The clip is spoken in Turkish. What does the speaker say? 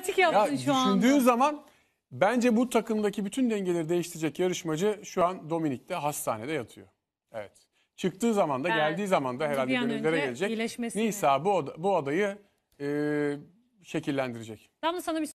pratik yaptın şu anda. Düşündüğün zaman bence bu takımdaki bütün dengeleri değiştirecek yarışmacı şu an Dominik'te hastanede yatıyor. Evet. Çıktığı zaman da geldiği zaman da herhalde bir gelecek. Nisa bu, bu adayı e, şekillendirecek. Tam da sana bir